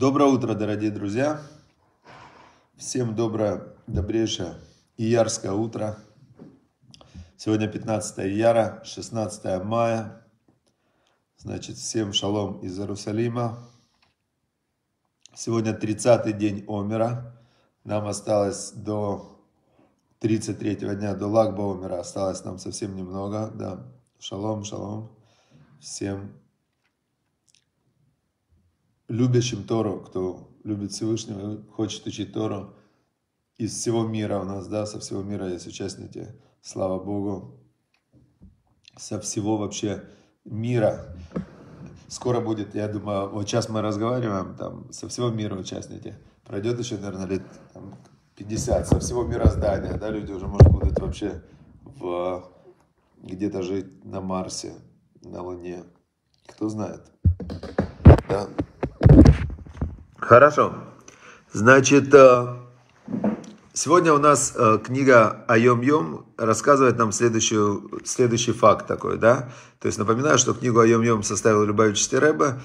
Доброе утро, дорогие друзья! Всем доброе, добрейшее ярское утро. Сегодня 15 яра, 16 мая. Значит, всем шалом из Иерусалима. Сегодня 30 день Омера. Нам осталось до 33 дня, до Лагба Омера. Осталось нам совсем немного. Да. Шалом, шалом. Всем любящим Тору, кто любит Всевышнего, хочет учить Тору из всего мира у нас, да, со всего мира есть участники, слава Богу, со всего вообще мира. Скоро будет, я думаю, вот сейчас мы разговариваем, там, со всего мира участники. Пройдет еще, наверное, лет там, 50, со всего мироздания, да, люди уже, может, будут вообще в, где-то жить на Марсе, на Луне. Кто знает. Да. Хорошо. Значит, э, сегодня у нас э, книга Айом Йом рассказывает нам следующую, следующий факт такой, да? То есть напоминаю, что книгу Айом Йом составил Любавич Стереба.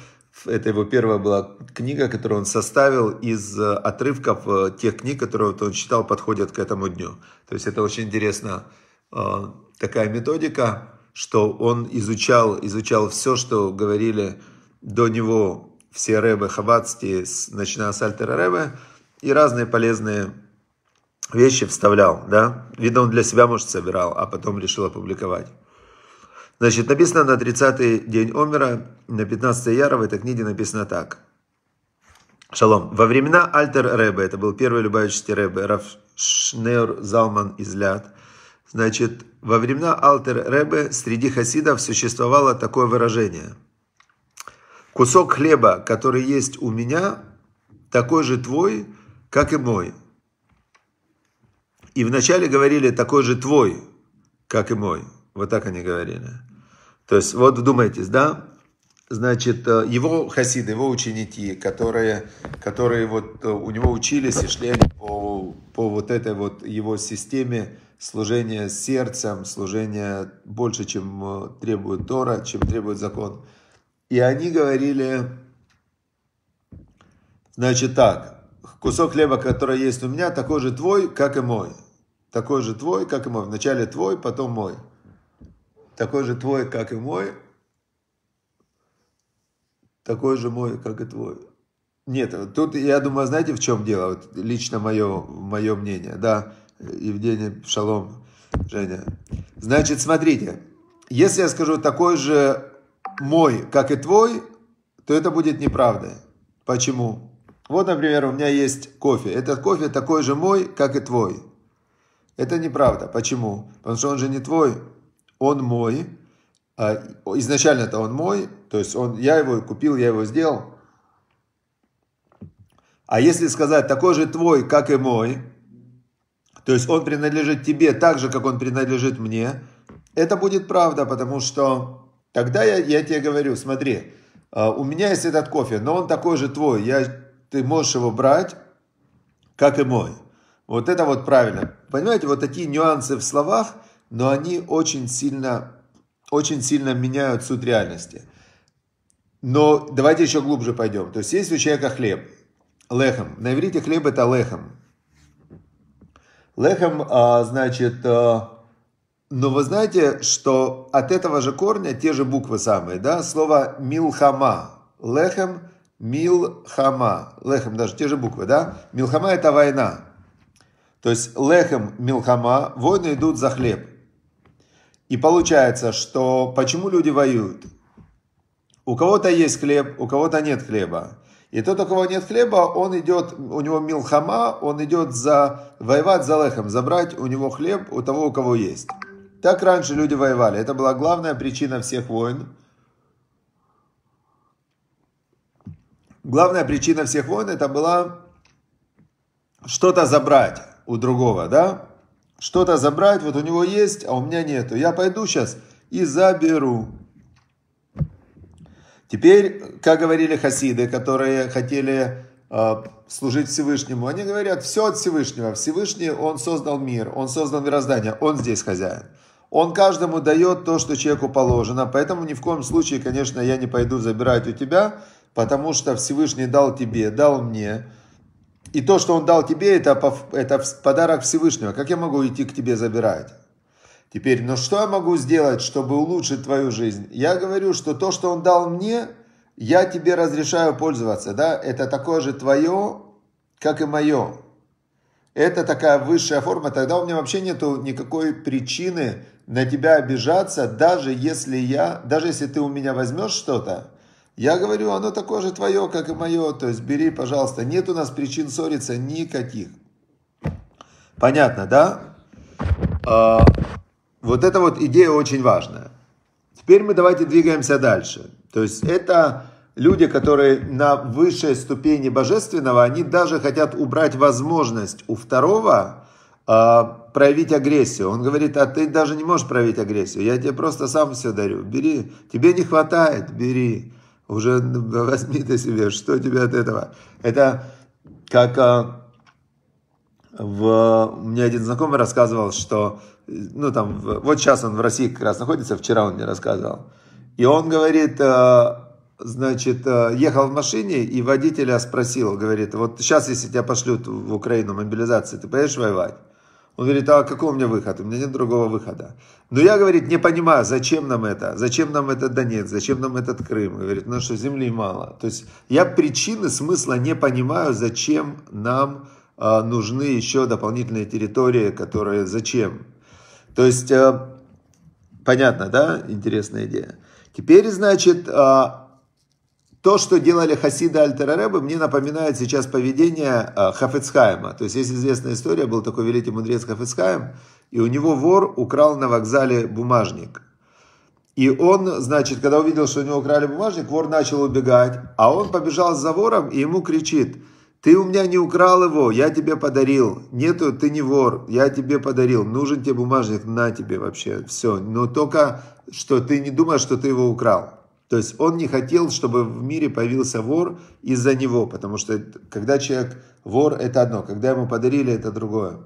Это его первая была книга, которую он составил из э, отрывков тех книг, которые он читал, подходят к этому дню. То есть это очень интересно такая методика, что он изучал, изучал все, что говорили до него все рэбы хабатские, начиная с Альтера Рэбе, и разные полезные вещи вставлял, да. Видно, он для себя, может, собирал, а потом решил опубликовать. Значит, написано на 30-й день Омера, на 15 яра в этой книге написано так. Шалом. Во времена Альтер Рэбе, это был первый любающийся Рэбе, Раф Шнеур Залман из Ляд, значит, во времена Альтер Рэбе среди хасидов существовало такое выражение – Кусок хлеба, который есть у меня, такой же твой, как и мой. И вначале говорили, такой же твой, как и мой. Вот так они говорили. То есть, вот вдумайтесь, да? Значит, э, его хасиды, его ученики, которые, которые вот э, у него учились и шли по, по вот этой вот его системе служения сердцем, служения больше, чем э, требует Тора, чем требует закон. И они говорили, значит так, кусок хлеба, который есть у меня, такой же твой, как и мой. Такой же твой, как и мой. Вначале твой, потом мой. Такой же твой, как и мой. Такой же мой, как и твой. Нет, тут я думаю, знаете, в чем дело? Вот лично мое, мое мнение, да, Евгений Шалом, Женя. Значит, смотрите, если я скажу такой же мой, как и твой, то это будет неправдой. Почему? Вот, например, у меня есть кофе. Этот кофе такой же мой, как и твой. Это неправда. Почему? Потому что он же не твой, он мой. А изначально-то он мой, то есть он, я его купил, я его сделал. А если сказать, такой же твой, как и мой, то есть он принадлежит тебе так же, как он принадлежит мне, это будет правда, потому что Тогда я, я тебе говорю, смотри, а, у меня есть этот кофе, но он такой же твой, я, ты можешь его брать, как и мой. Вот это вот правильно. Понимаете, вот такие нюансы в словах, но они очень сильно, очень сильно меняют суть реальности. Но давайте еще глубже пойдем. То есть есть у человека хлеб, лехом. На иврите хлеб это лехом. Лехом, а, значит, а, но вы знаете, что от этого же корня те же буквы самые, да? Слово «милхама», «лехем», «милхама», «лехем» даже те же буквы, да? «Милхама» – это война. То есть «лехем», «милхама», войны идут за хлеб. И получается, что почему люди воюют? У кого-то есть хлеб, у кого-то нет хлеба. И тот, у кого нет хлеба, он идет, у него милхама, он идет за, воевать за лехом, забрать у него хлеб, у того, у кого есть. Так раньше люди воевали. Это была главная причина всех войн. Главная причина всех войн это была что-то забрать у другого, да? Что-то забрать, вот у него есть, а у меня нету. Я пойду сейчас и заберу. Теперь, как говорили хасиды, которые хотели э, служить Всевышнему, они говорят, все от Всевышнего. Всевышний, он создал мир, он создал мироздание, он здесь хозяин. Он каждому дает то, что человеку положено. Поэтому ни в коем случае, конечно, я не пойду забирать у тебя, потому что Всевышний дал тебе, дал мне. И то, что он дал тебе, это, это подарок Всевышнего. Как я могу идти к тебе забирать? Теперь, ну что я могу сделать, чтобы улучшить твою жизнь? Я говорю, что то, что он дал мне, я тебе разрешаю пользоваться, да? Это такое же твое, как и мое. Это такая высшая форма, тогда у меня вообще нету никакой причины на тебя обижаться, даже если я, даже если ты у меня возьмешь что-то, я говорю, оно такое же твое, как и мое, то есть бери, пожалуйста. Нет у нас причин ссориться никаких. Понятно, да? А, вот эта вот идея очень важная. Теперь мы давайте двигаемся дальше. То есть это люди, которые на высшей ступени божественного, они даже хотят убрать возможность у второго а, проявить агрессию. Он говорит, а ты даже не можешь проявить агрессию, я тебе просто сам все дарю, бери, тебе не хватает, бери, уже возьми ты себе, что тебе от этого. Это как а, в... мне один знакомый рассказывал, что, ну там, вот сейчас он в России как раз находится, вчера он мне рассказывал, и он говорит, а, значит, ехал в машине, и водителя спросил, говорит, вот сейчас, если тебя пошлют в Украину мобилизации, ты поедешь воевать? Он говорит, а какой у меня выход? У меня нет другого выхода. Но я, говорит, не понимаю, зачем нам это? Зачем нам этот Донец? Зачем нам этот Крым? Говорит, ну что, земли мало. То есть я причины, смысла не понимаю, зачем нам э, нужны еще дополнительные территории, которые зачем? То есть, э, понятно, да? Интересная идея. Теперь, значит, а, то, что делали хасиды Альтераребы, мне напоминает сейчас поведение э, Хафецхайма. То есть есть известная история, был такой великий мудрец Хафецхайм, и у него вор украл на вокзале бумажник. И он, значит, когда увидел, что у него украли бумажник, вор начал убегать, а он побежал за вором и ему кричит, ты у меня не украл его, я тебе подарил. Нету, ты не вор, я тебе подарил. Нужен тебе бумажник, на тебе вообще, все. Но только, что ты не думаешь, что ты его украл. То есть он не хотел, чтобы в мире появился вор из-за него, потому что когда человек вор, это одно, когда ему подарили, это другое.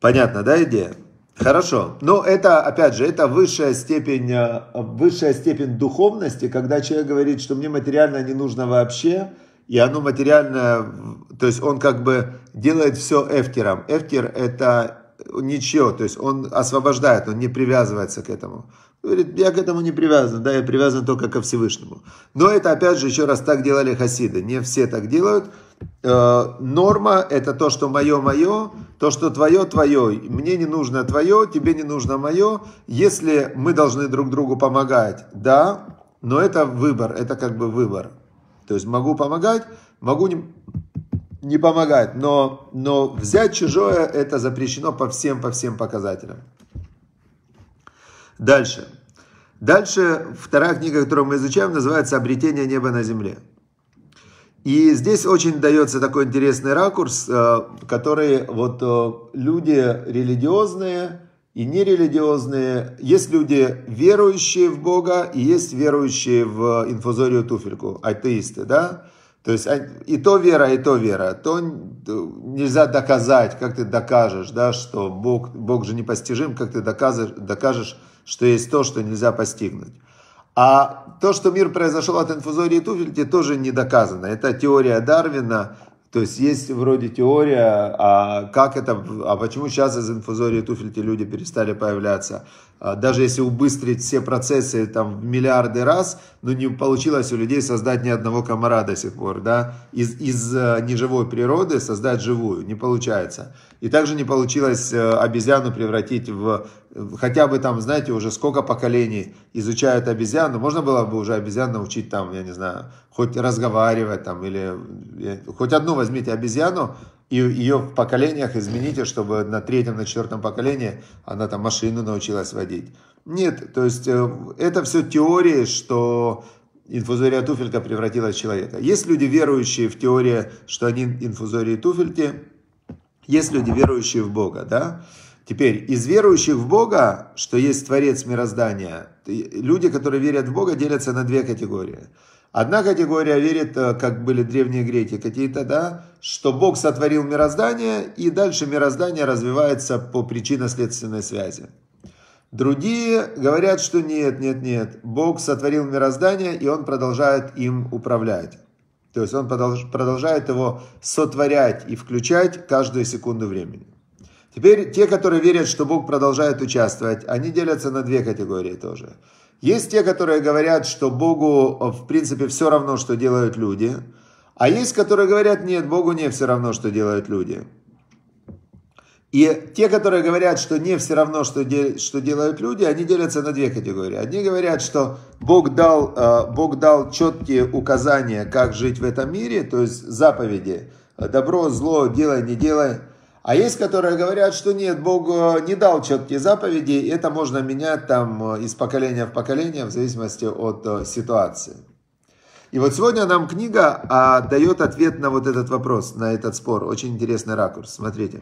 Понятно, да, идея? Хорошо. Но это, опять же, это высшая степень, э, высшая степень духовности, когда человек говорит, что мне материально не нужно вообще, и оно материальное, то есть он как бы делает все эфкером. Эфкер – это ничего, то есть он освобождает, он не привязывается к этому. Говорит, я к этому не привязан, да, я привязан только ко Всевышнему. Но это, опять же, еще раз так делали хасиды. Не все так делают. Э, норма – это то, что мое-мое, то, что твое-твое. Мне не нужно твое, тебе не нужно мое. Если мы должны друг другу помогать, да, но это выбор, это как бы выбор. То есть могу помогать, могу не, не помогать, но, но взять чужое – это запрещено по всем, по всем показателям. Дальше. Дальше вторая книга, которую мы изучаем, называется «Обретение неба на земле». И здесь очень дается такой интересный ракурс, э, который вот э, люди религиозные и нерелигиозные, есть люди верующие в Бога и есть верующие в инфузорию туфельку, атеисты, да? То есть и то вера, и то вера. То э, нельзя доказать, как ты докажешь, да, что Бог, Бог же непостижим, как ты докажешь, докажешь что есть то, что нельзя постигнуть. А то, что мир произошел от инфузории туфельки, тоже не доказано. Это теория Дарвина, то есть есть вроде теория, а как это, а почему сейчас из инфузории туфельки люди перестали появляться? А, даже если убыстрить все процессы там в миллиарды раз, ну не получилось у людей создать ни одного комара до сих пор, да, из, из э, неживой природы создать живую, не получается. И также не получилось э, обезьяну превратить в, хотя бы там, знаете, уже сколько поколений изучают обезьяну, можно было бы уже обезьяну учить там, я не знаю, хоть разговаривать там, или э, хоть одну возьмите обезьяну, и ее в поколениях измените, чтобы на третьем, на четвертом поколении она там машину научилась водить. Нет, то есть э, это все теории, что инфузория туфелька превратилась в человека. Есть люди, верующие в теории, что они инфузории туфельки, есть люди, верующие в Бога, да? Теперь, из верующих в Бога, что есть Творец мироздания, люди, которые верят в Бога, делятся на две категории – Одна категория верит, э, как были древние греки какие-то, да, что Бог сотворил мироздание, и дальше мироздание развивается по причинно-следственной связи. Другие говорят, что нет, нет, нет, Бог сотворил мироздание, и Он продолжает им управлять. То есть Он продолжает его сотворять и включать каждую секунду времени. Теперь те, которые верят, что Бог продолжает участвовать, они делятся на две категории тоже – есть те, которые говорят, что Богу э, в принципе все равно, что делают люди. А есть, которые говорят, нет, Богу не все равно, что делают люди. И те, которые говорят, что не все равно, что, де, что делают люди, они делятся на две категории. Одни говорят, что Бог дал, э, Бог дал четкие указания, как жить в этом мире, то есть заповеди. Добро, зло, делай, не делай – а есть, которые говорят, что нет, Бог э, не дал четкие заповеди, и это можно менять там э, из поколения в поколение в зависимости от э, ситуации. И вот сегодня нам книга а, дает ответ на вот этот вопрос, на этот спор. Очень интересный ракурс. Смотрите.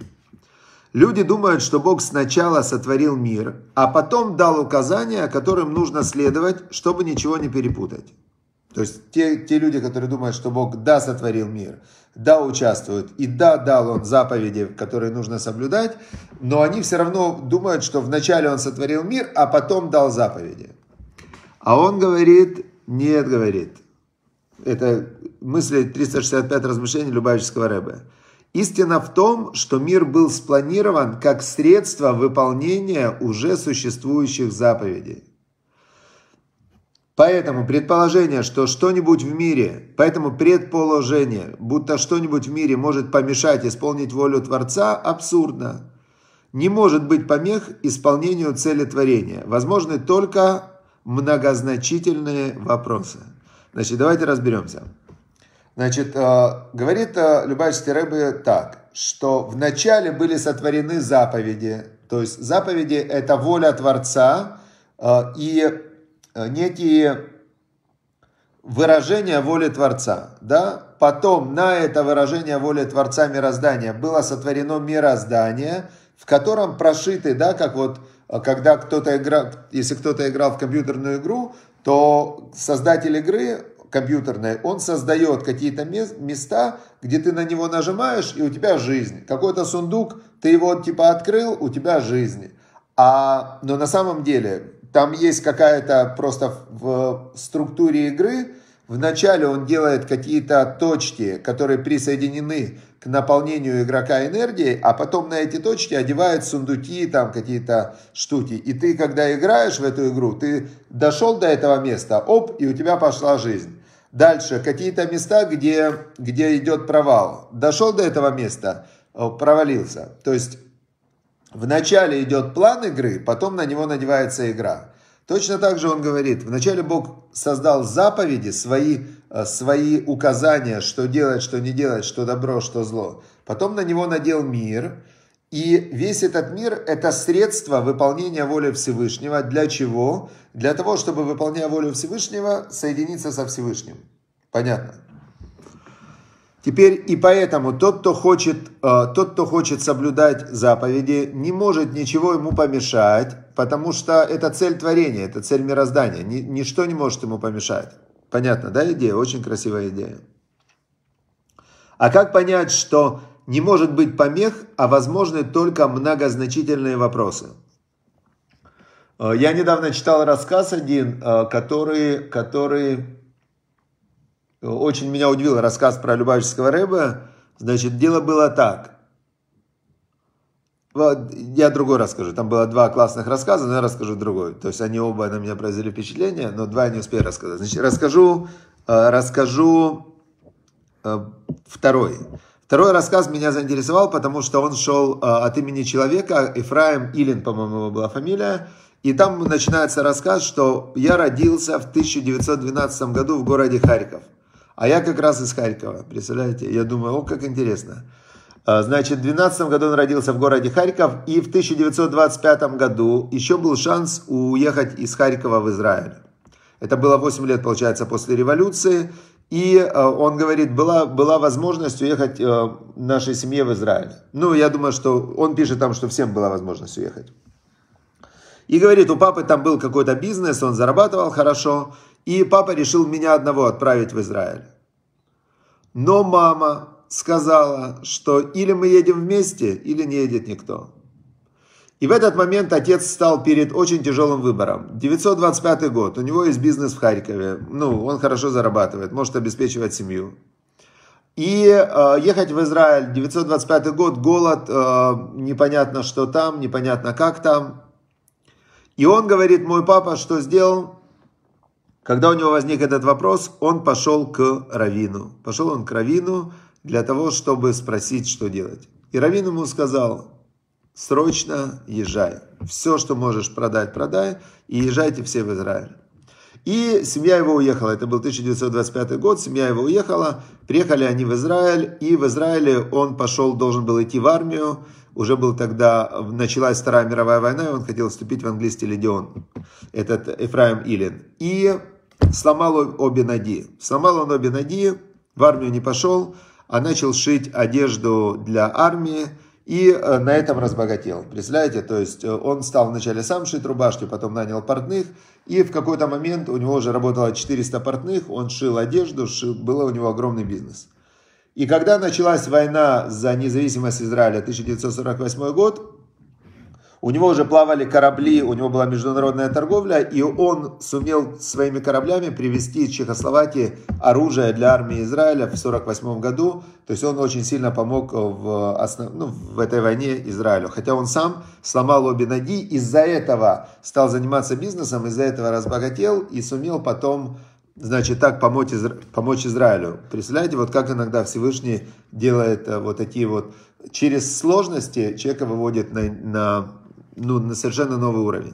Люди думают, что Бог сначала сотворил мир, а потом дал указания, которым нужно следовать, чтобы ничего не перепутать. То есть те, те люди, которые думают, что Бог да сотворил мир, да участвуют и да дал Он заповеди, которые нужно соблюдать, но они все равно думают, что вначале Он сотворил мир, а потом дал заповеди. А Он говорит, нет, говорит. Это мысли 365 размышлений Любавического Рэба. Истина в том, что мир был спланирован как средство выполнения уже существующих заповедей. Поэтому предположение, что что-нибудь в мире, поэтому предположение, будто что-нибудь в мире может помешать исполнить волю Творца, абсурдно. Не может быть помех исполнению цели творения. Возможны только многозначительные вопросы. Значит, давайте разберемся. Значит, э, говорит э, Любавичский Рэбе так, что в начале были сотворены заповеди. То есть заповеди – это воля Творца, э, и Э, некие выражения воли Творца, да? Потом на это выражение воли Творца мироздания было сотворено мироздание, в котором прошиты, да, как вот, э, когда кто-то играл, если кто-то играл в компьютерную игру, то создатель игры компьютерной, он создает какие-то места, где ты на него нажимаешь, и у тебя жизнь. Какой-то сундук, ты его типа открыл, у тебя жизнь. А, но на самом деле там есть какая-то просто в структуре игры, Вначале он делает какие-то точки, которые присоединены к наполнению игрока энергией, а потом на эти точки одевает сундуки, там какие-то штуки. И ты, когда играешь в эту игру, ты дошел до этого места, оп, и у тебя пошла жизнь. Дальше, какие-то места, где, где идет провал. Дошел до этого места, провалился. То есть в начале идет план игры, потом на него надевается игра. Точно так же он говорит, вначале Бог создал заповеди, свои, э, свои указания, что делать, что не делать, что добро, что зло. Потом на него надел мир, и весь этот мир – это средство выполнения воли Всевышнего. Для чего? Для того, чтобы, выполняя волю Всевышнего, соединиться со Всевышним. Понятно? Теперь и поэтому тот, кто хочет, э, тот, кто хочет соблюдать заповеди, не может ничего ему помешать, потому что это цель творения, это цель мироздания. Ни, ничто не может ему помешать. Понятно, да, идея? Очень красивая идея. А как понять, что не может быть помех, а возможны только многозначительные вопросы? Э, я недавно читал рассказ один, э, который, который очень меня удивил рассказ про Любавического рыба. Значит, дело было так. Я другой расскажу. Там было два классных рассказа, но я расскажу другой. То есть они оба на меня произвели впечатление, но два я не успею рассказать. Значит, расскажу, э, расскажу э, второй. Второй рассказ меня заинтересовал, потому что он шел э, от имени человека, Ефраим Илин, по-моему, была фамилия. И там начинается рассказ, что я родился в 1912 году в городе Харьков. А я как раз из Харькова, представляете? Я думаю, о, как интересно. А, значит, в 2012 году он родился в городе Харьков, и в 1925 году еще был шанс уехать из Харькова в Израиль. Это было 8 лет, получается, после революции. И а, он говорит, была, была возможность уехать а, нашей семье в Израиль. Ну, я думаю, что он пишет там, что всем была возможность уехать. И говорит, у папы там был какой-то бизнес, он зарабатывал хорошо и папа решил меня одного отправить в Израиль. Но мама сказала, что или мы едем вместе, или не едет никто. И в этот момент отец стал перед очень тяжелым выбором. 925 год, у него есть бизнес в Харькове, ну, он хорошо зарабатывает, может обеспечивать семью. И э, ехать в Израиль, 925 год, голод, э, непонятно что там, непонятно как там. И он говорит, мой папа что сделал? Когда у него возник этот вопрос, он пошел к Равину. Пошел он к Равину для того, чтобы спросить, что делать. И Равин ему сказал, срочно езжай. Все, что можешь продать, продай, и езжайте все в Израиль. И семья его уехала, это был 1925 год, семья его уехала, приехали они в Израиль, и в Израиле он пошел, должен был идти в армию, уже был тогда, началась Вторая мировая война, и он хотел вступить в английский легион, этот Эфраим Илин. И сломал обе ноги. Сломал он обе ноги, в армию не пошел, а начал шить одежду для армии, и э, на этом разбогател. Представляете, то есть э, он стал вначале сам шить рубашки, потом нанял портных, и в какой-то момент у него уже работало 400 портных, он шил одежду, шил, было у него огромный бизнес. И когда началась война за независимость Израиля, 1948 год, у него уже плавали корабли, у него была международная торговля, и он сумел своими кораблями привезти из Чехословакии оружие для армии Израиля в 1948 году. То есть он очень сильно помог в, основ... ну, в этой войне Израилю. Хотя он сам сломал обе ноги, из-за этого стал заниматься бизнесом, из-за этого разбогател и сумел потом значит, так помочь, Изра... помочь Израилю. Представляете, вот как иногда Всевышний делает э, вот такие вот... Через сложности человека выводит на, на, ну, на совершенно новый уровень.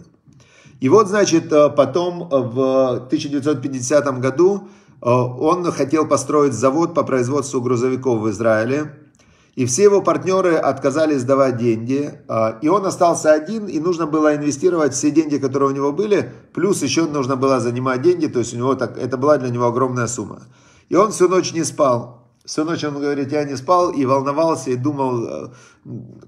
И вот, значит, э, потом в 1950 году э, он хотел построить завод по производству грузовиков в Израиле и все его партнеры отказались давать деньги, а, и он остался один, и нужно было инвестировать все деньги, которые у него были, плюс еще нужно было занимать деньги, то есть у него так, это была для него огромная сумма. И он всю ночь не спал, Всю ночь он говорит, я не спал и волновался, и думал, э,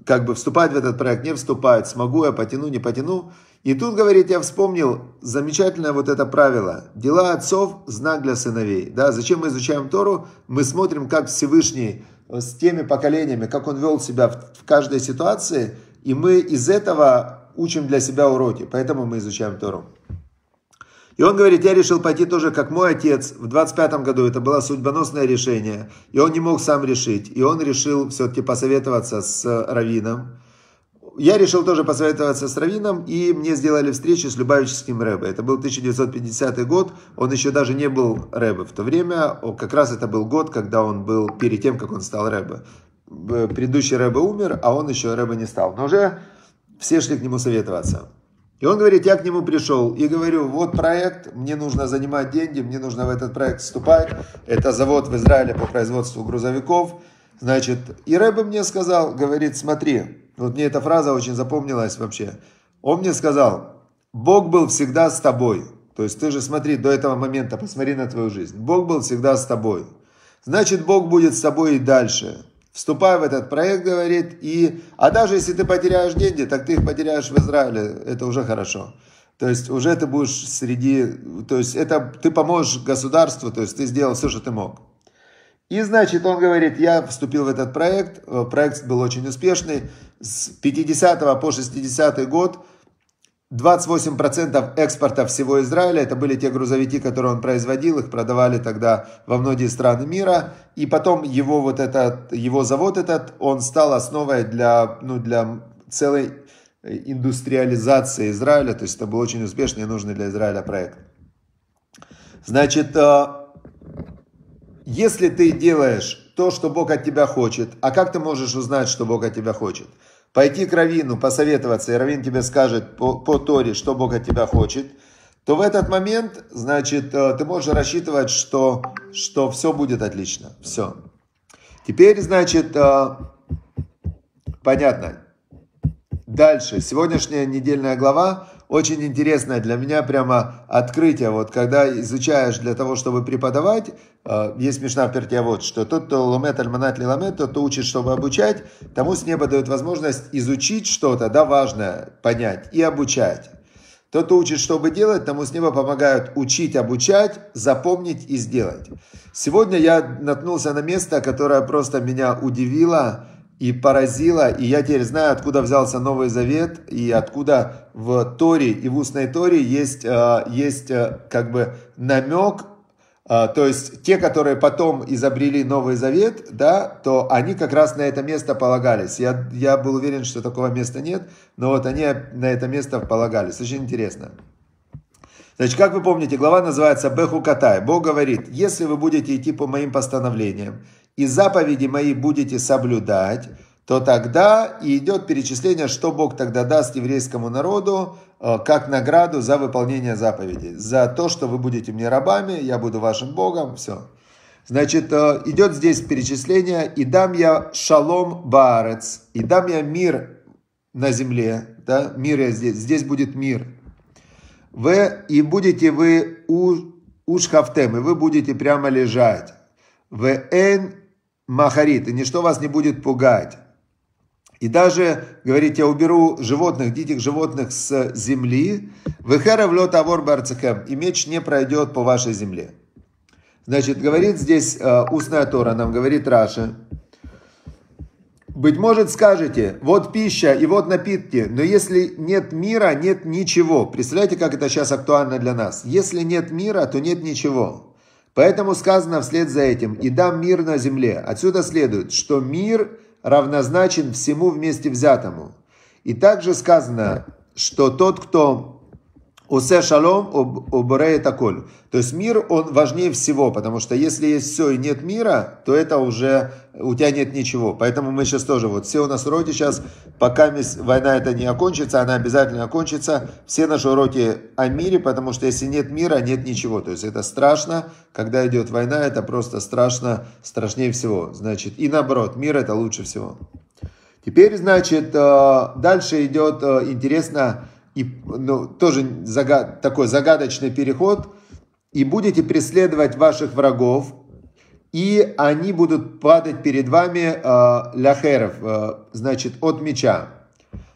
как бы вступать в этот проект, не вступать, смогу я, потяну, не потяну. И тут, говорит, я вспомнил замечательное вот это правило. Дела отцов – знак для сыновей. Да? Зачем мы изучаем Тору? Мы смотрим, как Всевышний с теми поколениями, как он вел себя в, в каждой ситуации, и мы из этого учим для себя уроки, поэтому мы изучаем Тору. И он говорит, я решил пойти тоже, как мой отец в 25 году, это было судьбоносное решение, и он не мог сам решить, и он решил все-таки посоветоваться с Равином, я решил тоже посоветоваться с Равином, и мне сделали встречу с Любавическим Рэбе. Это был 1950 год, он еще даже не был Рэбе в то время, как раз это был год, когда он был, перед тем, как он стал Рэбе. Предыдущий Рэбе умер, а он еще Рэбе не стал. Но уже все шли к нему советоваться. И он говорит, я к нему пришел и говорю, вот проект, мне нужно занимать деньги, мне нужно в этот проект вступать. Это завод в Израиле по производству грузовиков. Значит, и Рэбе мне сказал, говорит, смотри, вот мне эта фраза очень запомнилась вообще. Он мне сказал, Бог был всегда с тобой. То есть ты же смотри, до этого момента посмотри на твою жизнь. Бог был всегда с тобой. Значит, Бог будет с тобой и дальше. Вступай в этот проект, говорит, и... А даже если ты потеряешь деньги, так ты их потеряешь в Израиле. Это уже хорошо. То есть уже ты будешь среди, то есть это ты поможешь государству, то есть ты сделал все, что ты мог. И значит, он говорит, я вступил в этот проект, э, проект был очень успешный, с 50 по 60 год 28% экспорта всего Израиля, это были те грузовики, которые он производил, их продавали тогда во многие страны мира, и потом его вот этот, его завод этот, он стал основой для, ну, для целой э, индустриализации Израиля, то есть это был очень успешный и нужный для Израиля проект. Значит, э, если ты делаешь то, что Бог от тебя хочет, а как ты можешь узнать, что Бог от тебя хочет? Пойти к Равину, посоветоваться, и Равин тебе скажет по, по Торе, что Бог от тебя хочет, то в этот момент, значит, э, ты можешь рассчитывать, что, что все будет отлично. Все. Теперь, значит, э, понятно. Дальше. Сегодняшняя недельная глава очень интересное для меня прямо открытие. Вот когда изучаешь для того, чтобы преподавать, э, есть Мишна в перте, вот, что тот, кто ломет альманат ломет, тот, кто учит, чтобы обучать, тому с неба дает возможность изучить что-то, да, важное, понять и обучать. Тот, кто учит, чтобы делать, тому с неба помогают учить, обучать, запомнить и сделать. Сегодня я наткнулся на место, которое просто меня удивило – и поразило, и я теперь знаю, откуда взялся Новый Завет, и откуда в Торе и в устной Торе есть, э, есть э, как бы намек, э, то есть те, которые потом изобрели Новый Завет, да, то они как раз на это место полагались. Я, я был уверен, что такого места нет, но вот они на это место полагались. Очень интересно. Значит, как вы помните, глава называется Бехукатай. Бог говорит, если вы будете идти по моим постановлениям, и заповеди мои будете соблюдать, то тогда и идет перечисление, что Бог тогда даст еврейскому народу э, как награду за выполнение заповедей. За то, что вы будете мне рабами, я буду вашим Богом, все. Значит, э, идет здесь перечисление, и дам я шалом баарец, и дам я мир на земле, да, мир я здесь, здесь будет мир. Вы, и будете вы у, ушхафтем, и вы будете прямо лежать вен махарит, и ничто вас не будет пугать. И даже, говорит, я уберу животных, диких животных с земли, вехера влет авор барцехем, и меч не пройдет по вашей земле. Значит, говорит здесь э, устная Тора, нам говорит Раша, быть может, скажете, вот пища и вот напитки, но если нет мира, нет ничего. Представляете, как это сейчас актуально для нас? Если нет мира, то нет ничего. Поэтому сказано вслед за этим, и дам мир на земле. Отсюда следует, что мир равнозначен всему вместе взятому. И также сказано, что тот, кто Усе шалом убореет аколь. То есть мир, он важнее всего, потому что если есть все и нет мира, то это уже у тебя нет ничего. Поэтому мы сейчас тоже, вот все у нас уроки сейчас, пока война это не окончится, она обязательно окончится. Все наши уроки о мире, потому что если нет мира, нет ничего. То есть это страшно, когда идет война, это просто страшно, страшнее всего. Значит, и наоборот, мир это лучше всего. Теперь, значит, э, дальше идет э, интересно, и ну, тоже загад, такой загадочный переход, и будете преследовать ваших врагов, и они будут падать перед вами э, ляхеров, э, значит, от меча.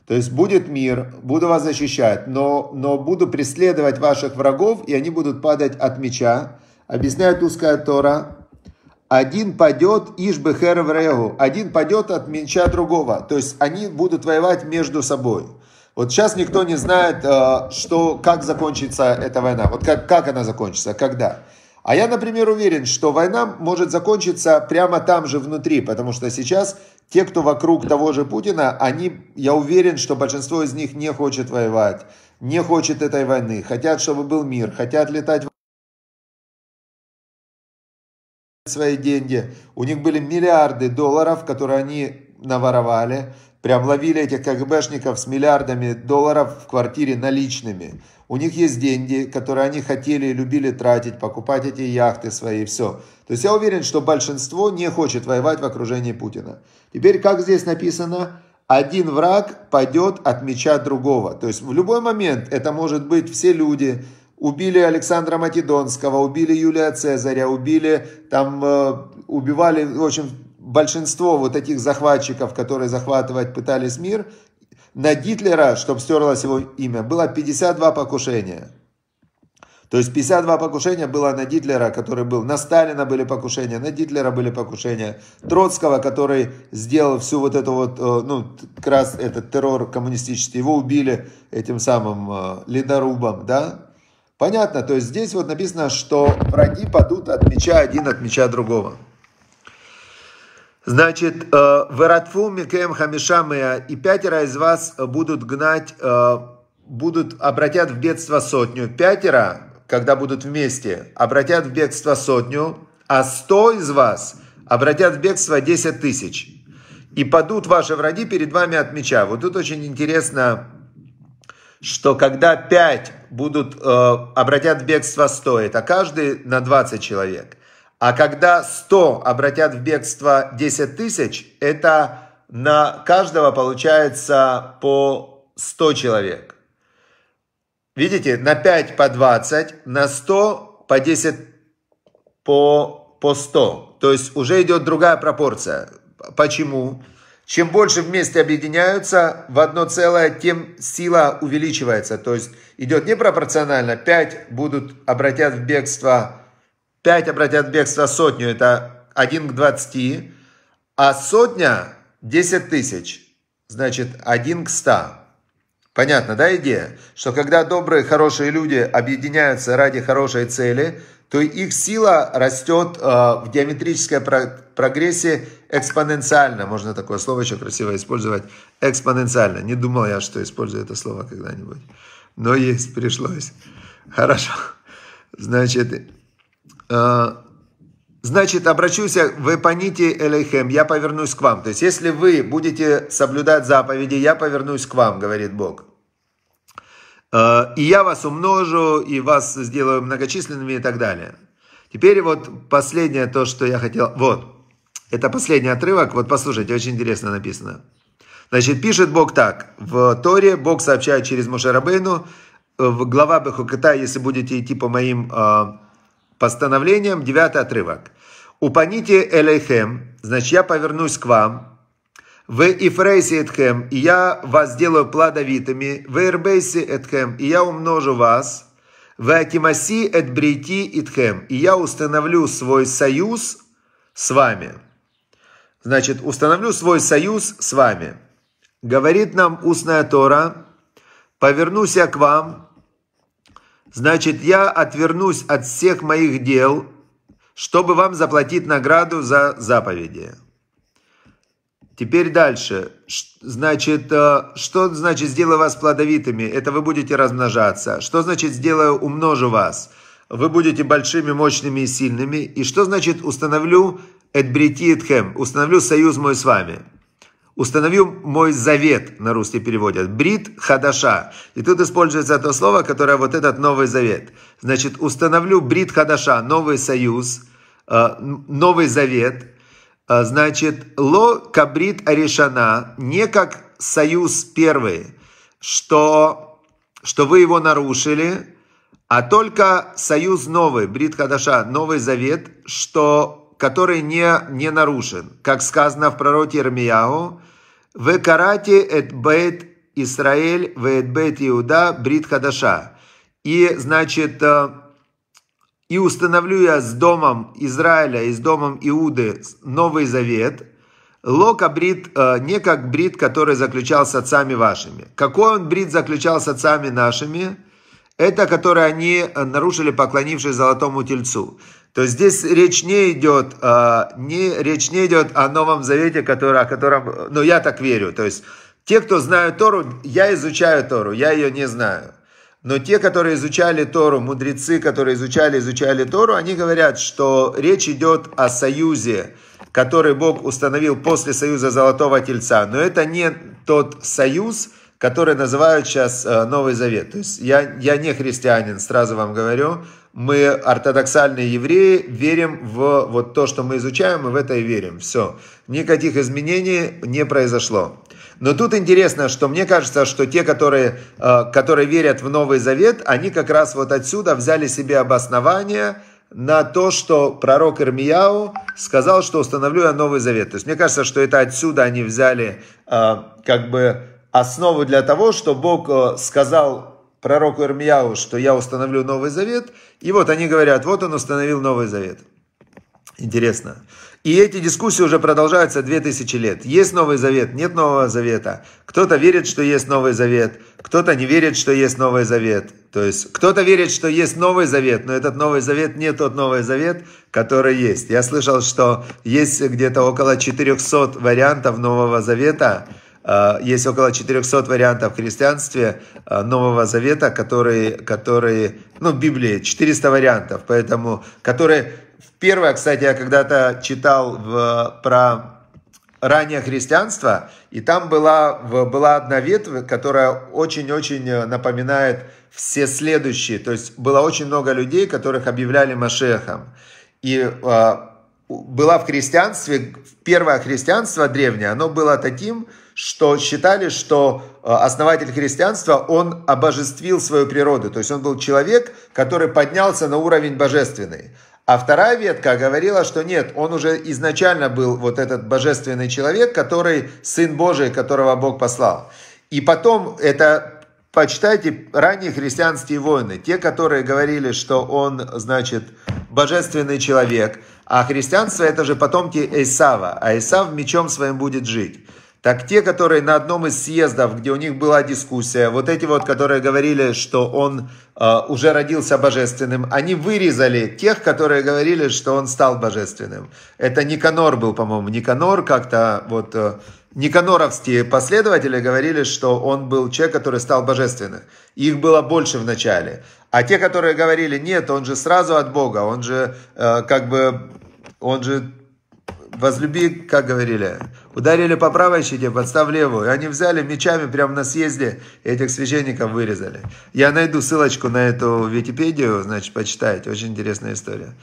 То есть будет мир, буду вас защищать, но, но буду преследовать ваших врагов, и они будут падать от меча. Объясняет узкая Тора. Один падет Ишбехер в Регу, один падет от меча другого. То есть они будут воевать между собой. Вот сейчас никто не знает, э, что, как закончится эта война, вот как, как она закончится, когда. А я, например, уверен, что война может закончиться прямо там же внутри, потому что сейчас те, кто вокруг того же Путина, они, я уверен, что большинство из них не хочет воевать, не хочет этой войны, хотят, чтобы был мир, хотят летать свои деньги. У них были миллиарды долларов, которые они наворовали. Прям ловили этих КГБшников с миллиардами долларов в квартире наличными. У них есть деньги, которые они хотели и любили тратить, покупать эти яхты свои, все. То есть я уверен, что большинство не хочет воевать в окружении Путина. Теперь, как здесь написано, один враг пойдет от меча другого. То есть в любой момент это может быть все люди, убили Александра Македонского, убили Юлия Цезаря, убили, там, э, убивали, в общем, большинство вот этих захватчиков, которые захватывать пытались мир, на Гитлера, чтобы стерлось его имя, было 52 покушения. То есть 52 покушения было на Гитлера, который был, на Сталина были покушения, на Гитлера были покушения, Троцкого, который сделал всю вот эту вот, э, ну, как раз этот террор коммунистический, его убили этим самым э, ледорубом, да? Понятно, то есть здесь вот написано, что враги падут от меча один, от меча другого. Значит, э, Вератфу Микем Хамишамея, и пятеро из вас э, будут гнать, э, будут, обратят в бедство сотню. Пятеро, когда будут вместе, обратят в бегство сотню, а сто из вас обратят в бегство десять тысяч. И падут ваши враги перед вами от меча. Вот тут очень интересно, что когда пять будут, обратят в бегство сто, это каждый на двадцать человек – а когда 100 обратят в бегство 10 тысяч, это на каждого получается по 100 человек. Видите, на 5 по 20, на 100 по 10 по, по 100. То есть уже идет другая пропорция. Почему? Чем больше вместе объединяются в одно целое, тем сила увеличивается. То есть идет непропорционально. 5 будут обратят в бегство 5 обратят бегство сотню, это 1 к 20, а сотня 10 тысяч, значит 1 к 100. Понятно, да, идея? Что когда добрые, хорошие люди объединяются ради хорошей цели, то их сила растет э, в геометрической прогрессии экспоненциально. Можно такое слово еще красиво использовать. Экспоненциально. Не думал я, что использую это слово когда-нибудь. Но есть, пришлось. Хорошо. Значит, Э, значит, обращусь в Эпоните Элейхем, я повернусь к вам. То есть, если вы будете соблюдать заповеди, я повернусь к вам, говорит Бог. Э, и я вас умножу, и вас сделаю многочисленными и так далее. Теперь вот последнее то, что я хотел... Вот, это последний отрывок. Вот послушайте, очень интересно написано. Значит, пишет Бог так. В Торе Бог сообщает через Мушарабейну, э, в глава Бехуката, если будете идти по моим Постановлением, девятый отрывок. «Упаните элейхем, значит, я повернусь к вам, в Ифрейсе Этхем, и я вас сделаю плодовитыми, в Ирбейсе Этхем, и я умножу вас, в Акимаси Этбрити Этхем, и я установлю свой союз с вами». Значит, установлю свой союз с вами. Говорит нам устная Тора, повернусь я к вам, Значит, я отвернусь от всех моих дел, чтобы вам заплатить награду за заповеди. Теперь дальше. Значит, э, что значит сделаю вас плодовитыми? Это вы будете размножаться. Что значит сделаю умножу вас? Вы будете большими, мощными и сильными. И что значит установлю Эдбрититхем, установлю союз мой с вами? установил мой завет, на русский переводят, брит хадаша. И тут используется то слово, которое вот этот новый завет. Значит, установлю брит хадаша, новый союз, э, новый завет. Э, значит, ло кабрит аришана, не как союз первый, что, что вы его нарушили, а только союз новый, брит хадаша, новый завет, что который не, не нарушен. Как сказано в пророке Ирмияу, «Вы карате эт бейт Исраэль, вы эт бейт Иуда, брит хадаша». И, значит, э, «И установлю я с домом Израиля и с домом Иуды новый завет». Лока брит э, не как брит, который заключал с отцами вашими. Какой он брит заключал с отцами нашими? Это, который они э, нарушили, поклонившись золотому тельцу то здесь речь не идет, а, не, речь не идет о Новом Завете, который, о котором, ну, я так верю. То есть, те, кто знают Тору, я изучаю Тору, я ее не знаю. Но те, которые изучали Тору, мудрецы, которые изучали, изучали Тору, они говорят, что речь идет о союзе, который Бог установил после союза Золотого Тельца. Но это не тот союз, который называют сейчас э, Новый Завет. То есть я, я не христианин, сразу вам говорю, мы ортодоксальные евреи, верим в вот то, что мы изучаем, и в это и верим. Все. Никаких изменений не произошло. Но тут интересно, что мне кажется, что те, которые, э, которые верят в Новый Завет, они как раз вот отсюда взяли себе обоснование на то, что пророк Ирмияу сказал, что установлю я Новый Завет. То есть мне кажется, что это отсюда они взяли э, как бы основу для того, что Бог э, сказал пророку Ирмияу, что я установлю Новый Завет. И вот они говорят, вот он установил Новый Завет. Интересно. И эти дискуссии уже продолжаются 2000 лет. Есть Новый Завет, нет Нового Завета. Кто-то верит, что есть Новый Завет, кто-то не верит, что есть Новый Завет. То есть кто-то верит, что есть Новый Завет, но этот Новый Завет не тот Новый Завет, который есть. Я слышал, что есть где-то около 400 вариантов Нового Завета, Э, есть около 400 вариантов в христианстве э, Нового Завета, которые, которые ну, Библии 400 вариантов, поэтому, которые, первое, кстати, я когда-то читал в, про раннее христианство, и там была, была одна ветвь, которая очень-очень э, напоминает все следующие. То есть было очень много людей, которых объявляли Машехом. И была в христианстве, первое христианство древнее, оно было таким, что считали, что э, основатель христианства, он обожествил свою природу. То есть он был человек, который поднялся на уровень божественный. А вторая ветка говорила, что нет, он уже изначально был вот этот божественный человек, который Сын Божий, которого Бог послал. И потом это почитайте ранние христианские войны, те, которые говорили, что он, значит, божественный человек, а христианство это же потомки Эйсава, а Эйсав мечом своим будет жить. Так те, которые на одном из съездов, где у них была дискуссия, вот эти вот, которые говорили, что он э, уже родился божественным, они вырезали тех, которые говорили, что он стал божественным. Это Никанор был, по-моему, Никанор как-то вот... Э, Никаноровские последователи говорили, что он был человек, который стал божественным. Их было больше в начале. А те, которые говорили, нет, он же сразу от Бога, он же э, как бы, он же возлюби, как говорили, ударили по правой щите, подстав левую. И они взяли мечами прямо на съезде этих священников вырезали. Я найду ссылочку на эту Википедию, значит, почитайте. Очень интересная история.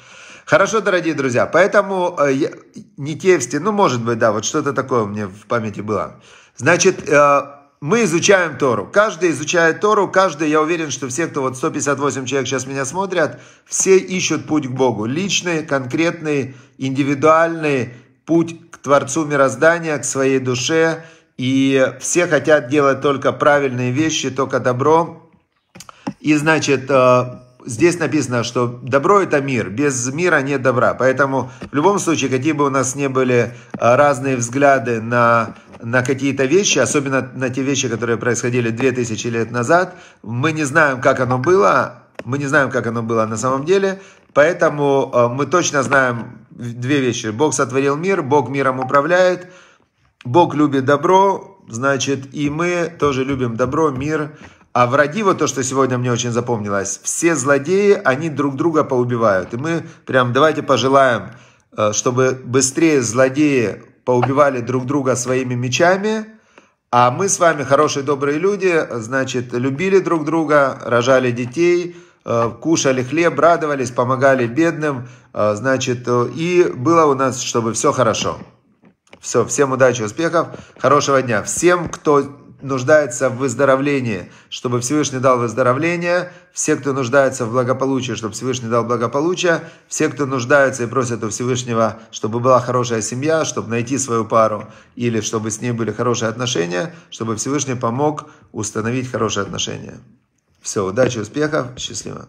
Хорошо, дорогие друзья, поэтому э, я, не тевсти, ну, может быть, да, вот что-то такое у меня в памяти было. Значит, э, мы изучаем Тору. Каждый изучает Тору, каждый, я уверен, что все, кто вот 158 человек сейчас меня смотрят, все ищут путь к Богу. Личный, конкретный, индивидуальный путь к Творцу мироздания, к своей душе. И все хотят делать только правильные вещи, только добро. И значит, э, здесь написано, что добро – это мир, без мира нет добра. Поэтому в любом случае, какие бы у нас не были а, разные взгляды на, на какие-то вещи, особенно на те вещи, которые происходили 2000 лет назад, мы не знаем, как оно было, мы не знаем, как оно было на самом деле, поэтому а, мы точно знаем две вещи. Бог сотворил мир, Бог миром управляет, Бог любит добро, значит, и мы тоже любим добро, мир, мир а враги, вот то, что сегодня мне очень запомнилось, все злодеи, они друг друга поубивают. И мы прям давайте пожелаем, э, чтобы быстрее злодеи поубивали друг друга своими мечами, а мы с вами, хорошие, добрые люди, значит, любили друг друга, рожали детей, э, кушали хлеб, радовались, помогали бедным, э, значит, и было у нас, чтобы все хорошо. Все, всем удачи, успехов, хорошего дня. Всем, кто нуждается в выздоровлении, чтобы Всевышний дал выздоровление, все, кто нуждается в благополучии, чтобы Всевышний дал благополучие, все, кто нуждается и просят у Всевышнего, чтобы была хорошая семья, чтобы найти свою пару или чтобы с ней были хорошие отношения, чтобы Всевышний помог установить хорошие отношения. Все, удачи, успехов, счастливо.